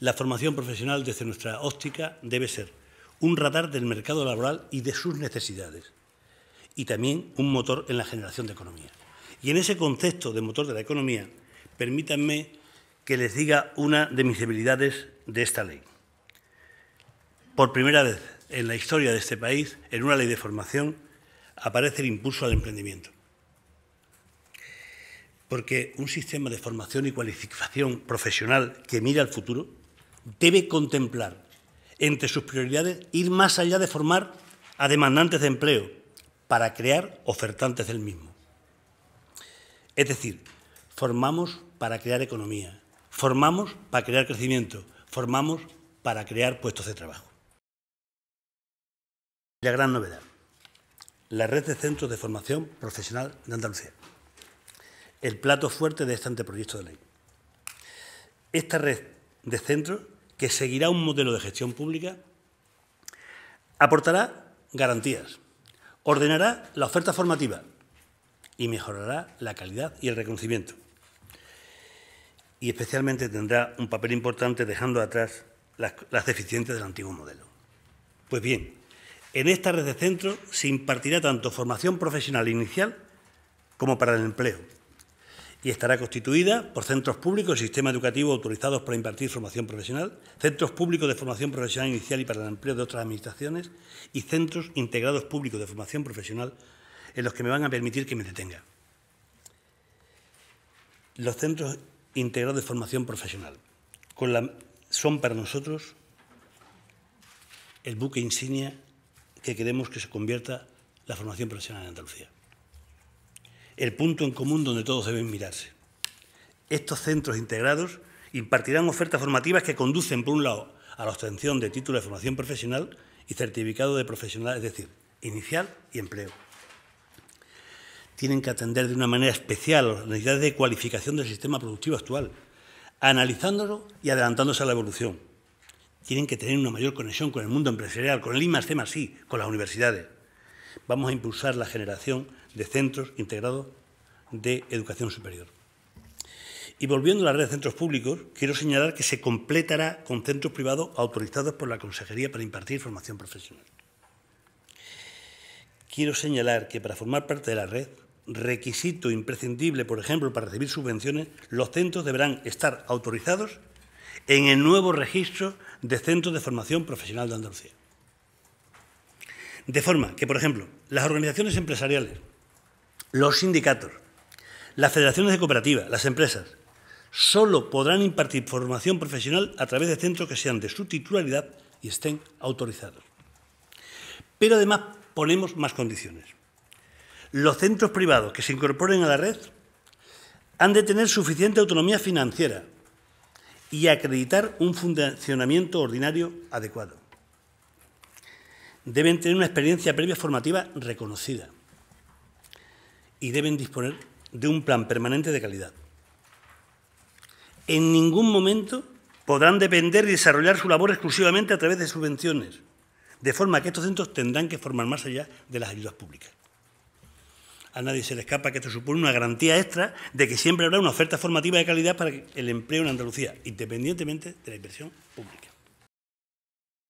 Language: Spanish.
La formación profesional desde nuestra óptica debe ser un radar del mercado laboral y de sus necesidades, y también un motor en la generación de economía. Y en ese concepto de motor de la economía, permítanme que les diga una de mis debilidades de esta ley. Por primera vez en la historia de este país, en una ley de formación, aparece el impulso al emprendimiento. Porque un sistema de formación y cualificación profesional que mira al futuro debe contemplar entre sus prioridades ir más allá de formar a demandantes de empleo para crear ofertantes del mismo. Es decir, formamos para crear economía, formamos para crear crecimiento, formamos para crear puestos de trabajo. La gran novedad, la red de centros de formación profesional de Andalucía, el plato fuerte de este anteproyecto de ley. Esta red de centros que seguirá un modelo de gestión pública, aportará garantías, ordenará la oferta formativa y mejorará la calidad y el reconocimiento. Y especialmente tendrá un papel importante dejando atrás las, deficiencias del antiguo modelo. Pues bien, en esta red de centros se impartirá tanto formación profesional inicial como para el empleo, y estará constituida por centros públicos y sistema educativo autorizados para impartir formación profesional, centros públicos de formación profesional inicial y para el empleo de otras administraciones y centros integrados públicos de formación profesional en los que me van a permitir que me detenga. Los centros integrados de formación profesional son para nosotros el buque insignia que queremos que se convierta la formación profesional en Andalucía el punto en común donde todos deben mirarse. Estos centros integrados impartirán ofertas formativas que conducen, por un lado, a la obtención de título de formación profesional y certificado de profesional, es decir, inicial y empleo. Tienen que atender de una manera especial las necesidades de cualificación del sistema productivo actual, analizándolo y adelantándose a la evolución. Tienen que tener una mayor conexión con el mundo empresarial, con el I, +C con las universidades Vamos a impulsar la generación de centros integrados de educación superior. Y volviendo a la red de centros públicos, quiero señalar que se completará con centros privados autorizados por la Consejería para impartir formación profesional. Quiero señalar que para formar parte de la red, requisito imprescindible, por ejemplo, para recibir subvenciones, los centros deberán estar autorizados en el nuevo registro de centros de formación profesional de Andalucía. De forma que, por ejemplo, las organizaciones empresariales, los sindicatos, las federaciones de cooperativas, las empresas, solo podrán impartir formación profesional a través de centros que sean de su titularidad y estén autorizados. Pero además ponemos más condiciones. Los centros privados que se incorporen a la red han de tener suficiente autonomía financiera y acreditar un funcionamiento ordinario adecuado deben tener una experiencia previa formativa reconocida y deben disponer de un plan permanente de calidad. En ningún momento podrán depender y desarrollar su labor exclusivamente a través de subvenciones, de forma que estos centros tendrán que formar más allá de las ayudas públicas. A nadie se le escapa que esto supone una garantía extra de que siempre habrá una oferta formativa de calidad para el empleo en Andalucía, independientemente de la inversión pública.